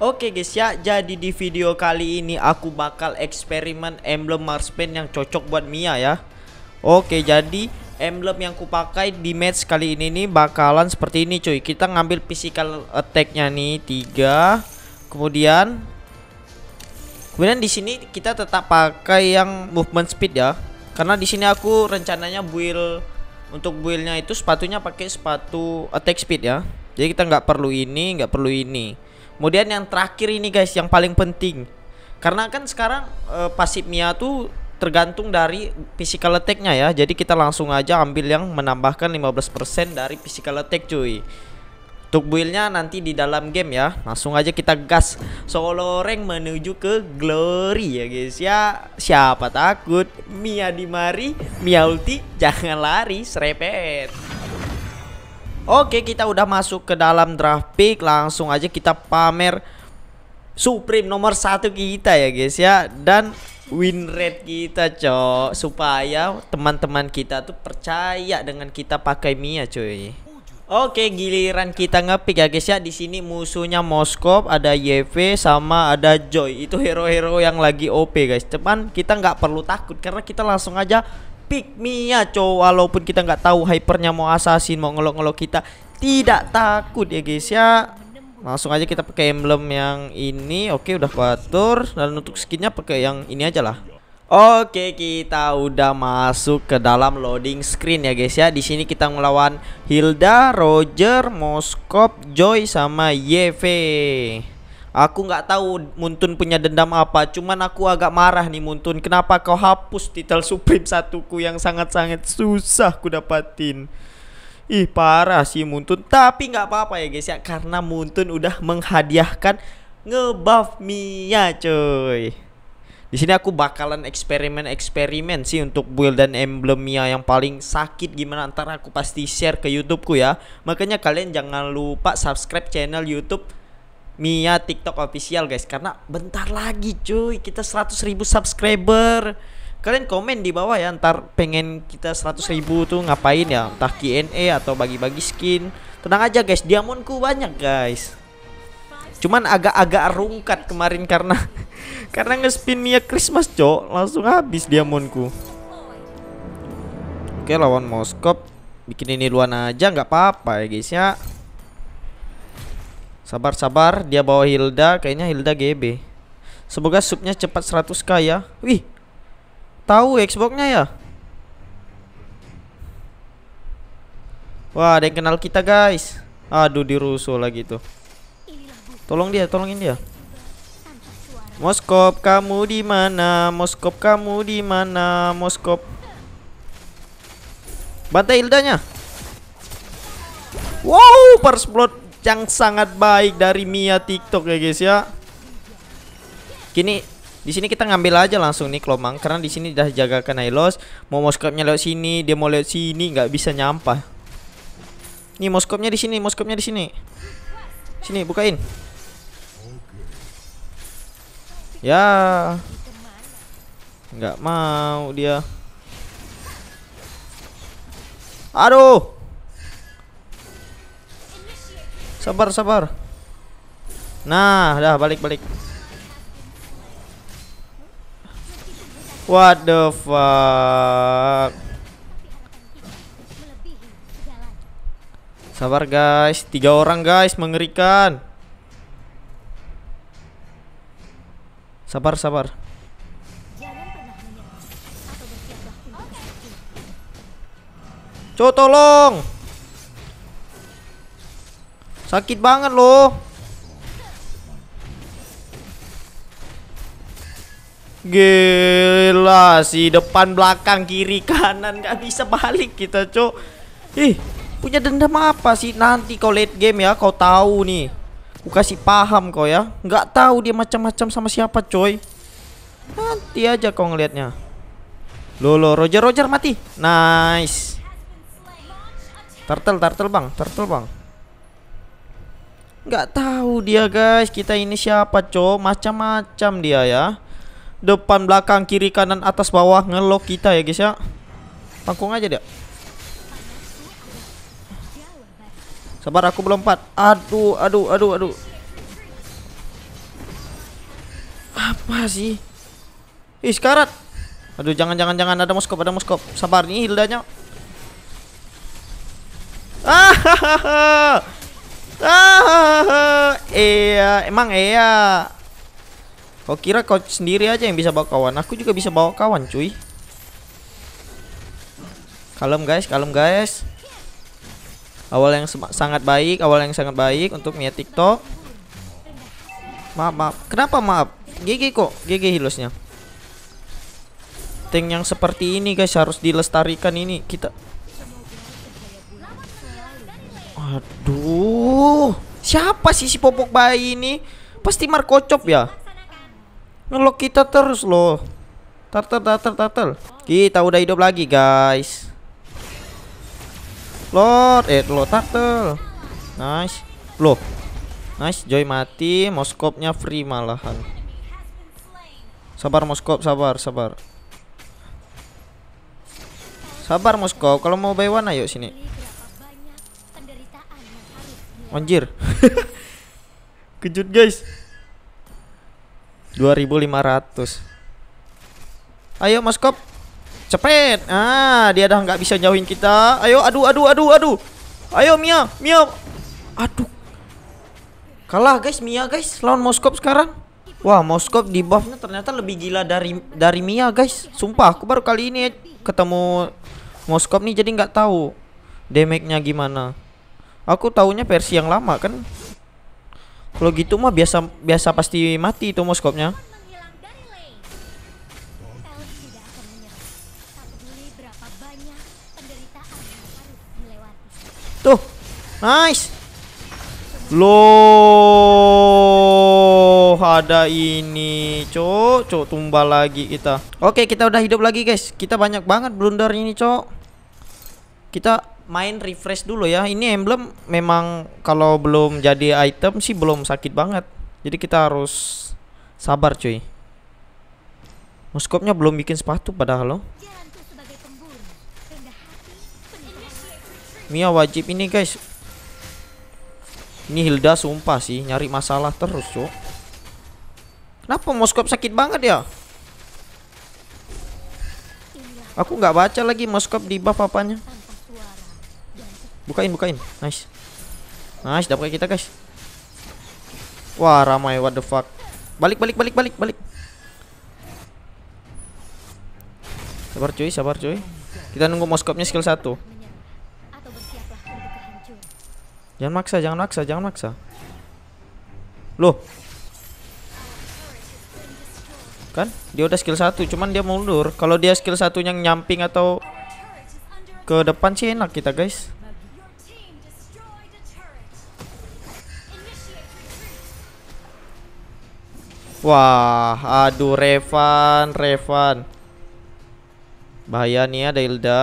Oke guys ya, jadi di video kali ini aku bakal eksperimen emblem Pen yang cocok buat Mia ya. Oke, jadi emblem yang kupakai di match kali ini nih bakalan seperti ini cuy. Kita ngambil physical attack-nya nih 3. Kemudian kemudian di sini kita tetap pakai yang movement speed ya. Karena di sini aku rencananya build untuk build-nya itu sepatunya pakai sepatu attack speed ya. Jadi kita nggak perlu ini, nggak perlu ini. Kemudian yang terakhir ini guys yang paling penting. Karena kan sekarang uh, pasif Mia tuh tergantung dari physical attack-nya ya. Jadi kita langsung aja ambil yang menambahkan 15% dari physical attack cuy. Untuk build-nya nanti di dalam game ya. Langsung aja kita gas solo rank menuju ke glory ya guys ya. Siapa takut? Mia di mari, Mia ulti, jangan lari, serepet. Oke kita udah masuk ke dalam draft pick Langsung aja kita pamer Supreme nomor satu kita ya guys ya Dan win rate kita cok Supaya teman-teman kita tuh percaya dengan kita pakai Mia cuy Oke giliran kita ngepick ya guys ya di sini musuhnya Moskov ada YV sama ada Joy itu hero-hero yang lagi OP guys cuman kita nggak perlu takut karena kita langsung aja pick me ya cow walaupun kita nggak tahu hypernya mau assassin mau ngelok-ngelok kita tidak takut ya guys ya langsung aja kita pakai emblem yang ini oke udah kuatur dan untuk skinnya pakai yang ini aja lah Oke kita udah masuk ke dalam loading screen ya guys ya di sini kita melawan Hilda, Roger, Moskop, Joy sama YV Aku nggak tahu Muntun punya dendam apa, cuman aku agak marah nih Muntun. Kenapa kau hapus titel Supreme satuku yang sangat-sangat susah ku dapatin? Ih parah sih Muntun, tapi nggak apa-apa ya guys ya, karena Muntun udah menghadiahkan ngebuff Mia coy. Di sini aku bakalan eksperimen-eksperimen sih untuk build dan emblem Mia yang paling sakit gimana antara aku pasti share ke YouTubeku ya. Makanya kalian jangan lupa subscribe channel YouTube Mia TikTok official guys karena bentar lagi cuy kita 100 ribu subscriber kalian komen di bawah ya ntar pengen kita 100 ribu tuh ngapain ya entah Q&A atau bagi-bagi skin tenang aja guys diamonku banyak guys cuman agak-agak rungkat kemarin karena karena ngespin Mia Christmas cok langsung habis diamonku oke lawan Moskop bikin ini luan aja nggak apa-apa ya guys ya Sabar-sabar, dia bawa Hilda, kayaknya Hilda GB. Semoga subnya cepat 100k ya. Wih. Tahu Xboxnya ya? Wah, ada yang kenal kita, guys. Aduh, dirusuh lagi tuh. Tolong dia, tolongin dia. Moskop, kamu di mana? Moskop, kamu di mana? Moskop. Bantai Hildanya. Wow, first blood yang sangat baik dari Mia TikTok ya guys ya. Kini di sini kita ngambil aja langsung nih kelomang karena di sini udah jaga Hylos. Mau moskopnya lewat sini, dia mau lewat sini nggak bisa nyampah. Nih moskopnya di sini, moskopnya di sini. Sini bukain. Ya. Nggak mau dia. Aduh. Sabar, sabar. Nah, dah balik-balik. What the fuck? Sabar guys, tiga orang guys, mengerikan. Sabar, sabar. Cok tolong. Sakit banget loh. Gila sih depan belakang kiri kanan nggak bisa balik kita cok. Ih punya dendam apa sih nanti kau late game ya kau tahu nih. Ku kasih paham kau ya. Nggak tahu dia macam-macam sama siapa coy. Nanti aja kau ngelihatnya. Lolo lo Roger Roger mati. Nice. Turtle turtle bang turtle bang. Nggak tahu dia guys, kita ini siapa co? Macam-macam dia ya. Depan, belakang, kiri, kanan, atas, bawah ngelok kita ya guys ya. Pangkung aja dia. Sabar aku belum empat Aduh, aduh, aduh, aduh. Apa sih? Ih, sekarat. Aduh, jangan jangan jangan ada moskop, ada moskop. Sabar nih hildanya. Ah. Ah, iya, emang iya. Kau kira kau sendiri aja yang bisa bawa kawan? Aku juga bisa bawa kawan, cuy. Kalem guys, kalem guys. Awal yang sangat baik, awal yang sangat baik untuk niat TikTok. Maaf, maaf. Kenapa maaf? GG kok, GG hilusnya. Tank yang seperti ini guys harus dilestarikan ini kita. Aduh. Aduh, siapa sih si popok bayi ini? Pasti Markocop ya. Ngelok kita terus loh. Tartar tartar tartar. Kita udah hidup lagi, guys. Lord, eh lo tartar. Nice. Loh. Nice, Joy mati, moskopnya free malahan. Sabar moskop, sabar, sabar. Sabar moskop, kalau mau bayuan ayo sini. Anjir. Kejut guys. 2500. Ayo Mas Kop. Cepet. Ah, dia dah nggak bisa jauhin kita. Ayo aduh aduh aduh aduh. Ayo Mia, Mia. Aduh. Kalah guys Mia guys lawan Moskop sekarang. Wah, Moskop di buffnya ternyata lebih gila dari dari Mia guys. Sumpah, aku baru kali ini ketemu Moskop nih jadi nggak tahu damage-nya gimana. Aku tahunya versi yang lama kan. Kalau gitu mah biasa biasa pasti mati itu moskopnya. Tuh. Nice. Loh, ada ini, cok, cok tumbal lagi kita. Oke, kita udah hidup lagi, guys. Kita banyak banget blunder ini, cok. Kita main refresh dulu ya. Ini emblem memang kalau belum jadi item sih belum sakit banget. Jadi kita harus sabar cuy. Muskopnya belum bikin sepatu padahal lo Mia wajib ini guys. Ini Hilda sumpah sih nyari masalah terus cuy. Kenapa moskop sakit banget ya? Aku nggak baca lagi moskop di buff apanya. Bukain, bukain. Nice. Nice, dapat kita, guys. Wah, ramai. What the fuck? Balik, balik, balik, balik, balik. Sabar cuy, sabar cuy. Kita nunggu moskopnya skill 1. Jangan maksa, jangan maksa, jangan maksa. Loh. Kan? Dia udah skill 1, cuman dia mundur. Kalau dia skill yang nyamping atau ke depan sih enak kita, guys. Wah, aduh Revan, Revan. Bahaya nih ada ya, Hilda.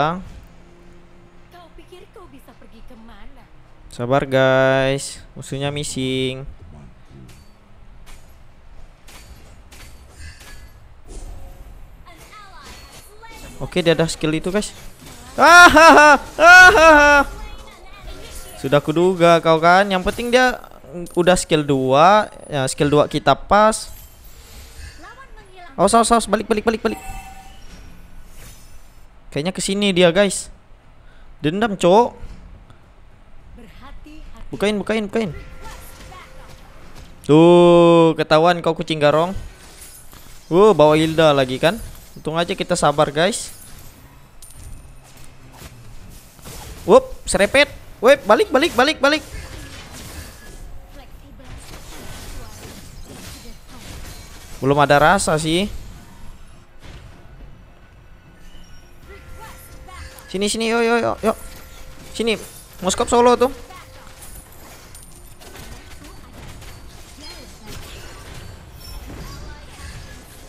Kau pikir kau bisa Sabar guys, musuhnya missing. Oke, dia ada skill itu guys. Sudah kuduga kau kan. Yang penting dia udah skill 2, ya, skill 2 kita pas. Awas, awas, awas, balik, balik, balik, balik. Kayaknya ke sini dia, guys. Dendam, cok. Bukain, bukain, bukain. Tuh, ketahuan kau kucing garong. Wow, uh, bawa Hilda lagi kan? Untung aja kita sabar, guys. Wup, serepet. Wep balik, balik, balik, balik. Belum ada rasa sih. Sini sini yo yo yo yo. Sini. Moskop solo tuh.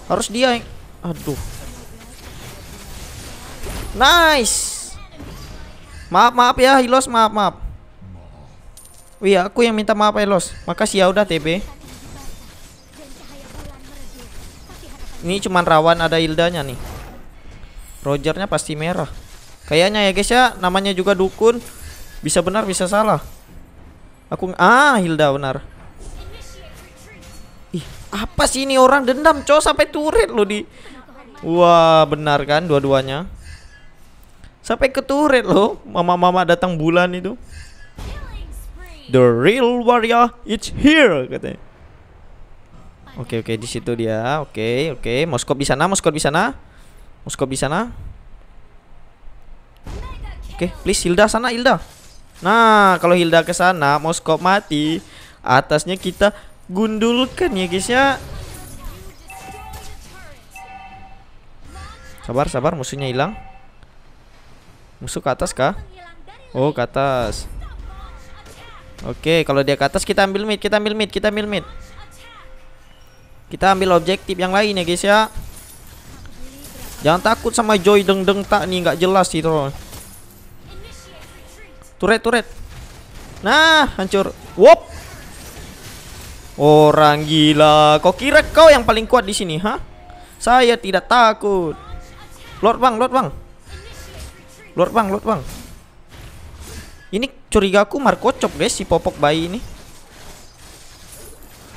Harus dia yang... Aduh. Nice. Maaf maaf ya Hilos maaf maaf. Wih iya, aku yang minta maaf Hilos. Makasih ya udah TB. Ini cuman rawan ada Hildanya nih. Rogernya pasti merah. Kayaknya ya guys ya, namanya juga dukun. Bisa benar bisa salah. Aku ah Hilda benar. Ih, apa sih ini orang dendam cowok sampai turret lo di. Wah, benar kan dua-duanya. Sampai ke turret lo, mama-mama datang bulan itu. The real warrior It's here katanya. Oke oke di situ dia. Oke oke. Moskop di sana, Moskop di sana. Moskop di sana. Oke, please Hilda sana Hilda. Nah, kalau Hilda ke sana, Moskop mati. Atasnya kita gundulkan ya guys ya. Sabar sabar musuhnya hilang. Musuh ke atas kah? Oh, ke atas. Oke, kalau dia ke atas kita ambil mid, kita ambil mid, kita ambil mid. Kita ambil objektif yang lain ya guys ya. Jangan takut sama Joy deng-deng tak nih nggak jelas sih, itu. Turet turet. Nah, hancur. Wop. Orang gila. Kok kira kau yang paling kuat di sini, ha? Saya tidak takut. Lord Bang, Lord Bang. Lord Bang, Lord Bang. Ini curiga aku Marco cop, guys, si popok bayi ini.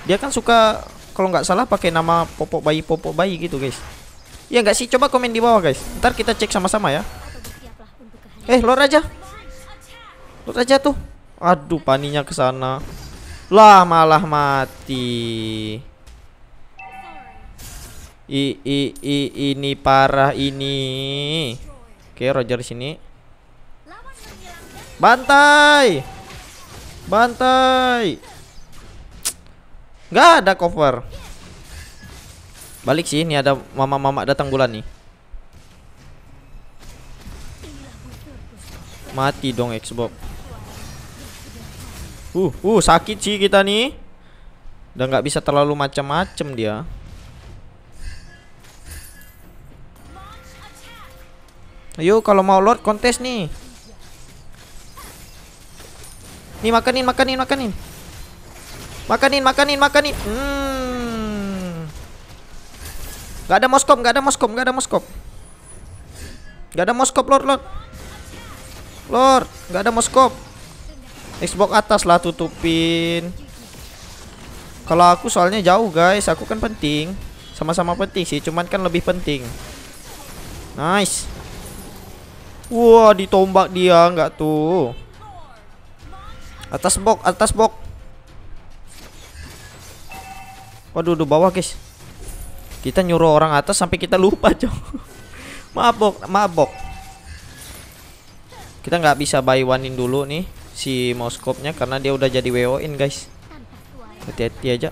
Dia kan suka kalau nggak salah pakai nama popok bayi popok bayi gitu guys ya nggak sih coba komen di bawah guys ntar kita cek sama-sama ya eh lor aja lor aja tuh aduh paninya ke sana lah malah mati i i i ini parah ini oke Roger sini bantai bantai Nggak ada cover. Balik sih, ini ada mama-mama datang bulan nih. Mati dong Xbox. Uh, uh sakit sih kita nih. Udah nggak bisa terlalu macam-macam dia. Ayo kalau mau lord kontes nih. Nih makanin, makanin, makanin. Makanin, makanin, makanin. Hmm. Gak ada moskop, gak ada moskop, gak ada moskop. Gak ada moskop, lord, lord. Lord, gak ada moskop. Xbox atas lah tutupin. Kalau aku soalnya jauh, guys. Aku kan penting. Sama-sama penting sih, cuman kan lebih penting. Nice. Wah, ditombak dia nggak tuh. Atas box, atas box. Waduh, udah bawah guys. Kita nyuruh orang atas sampai kita lupa cok. mabok, mabok. Kita nggak bisa buy one-in dulu nih si moskopnya karena dia udah jadi wo-in guys. Hati-hati aja.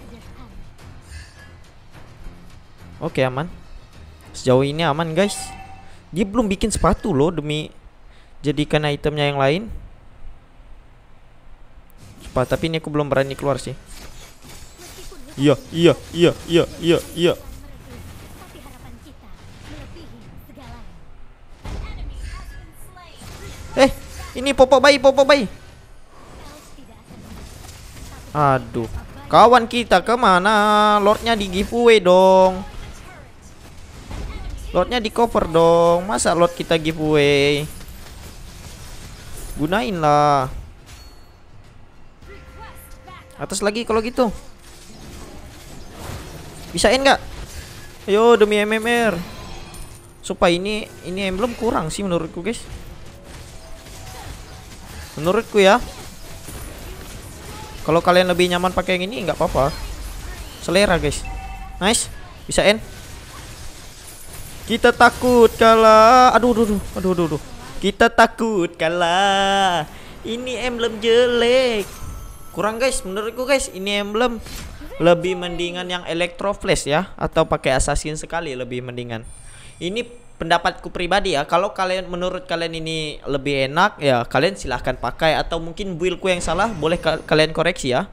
Oke aman. Sejauh ini aman guys. Dia belum bikin sepatu loh demi jadikan itemnya yang lain. Cepat, tapi ini aku belum berani keluar sih. Iya, iya, iya, iya, iya, iya. Eh, ini popok bayi, popok bayi. Aduh. Kawan kita kemana? Lordnya di giveaway dong. Lordnya di cover dong. Masa Lord kita giveaway? Gunain lah. Atas lagi kalau gitu. Bisain gak? Ayo demi MMR. Supaya ini ini emblem kurang sih menurutku, guys. Menurutku ya. Kalau kalian lebih nyaman pakai yang ini nggak apa-apa. Selera, guys. Nice. Bisa end Kita takut kalah. Aduh, aduh, aduh, aduh, aduh. aduh. Kita takut kalah. Ini emblem jelek. Kurang guys, menurutku guys, ini emblem lebih mendingan yang Electroflash ya atau pakai Assassin sekali lebih mendingan. Ini pendapatku pribadi ya. Kalau kalian menurut kalian ini lebih enak ya kalian silahkan pakai atau mungkin buildku yang salah boleh ka kalian koreksi ya.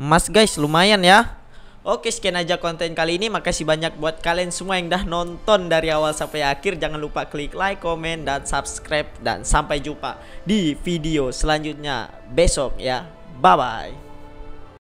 Mas guys lumayan ya. Oke sekian aja konten kali ini Makasih banyak buat kalian semua yang udah nonton dari awal sampai akhir Jangan lupa klik like, komen, dan subscribe Dan sampai jumpa di video selanjutnya besok ya Bye-bye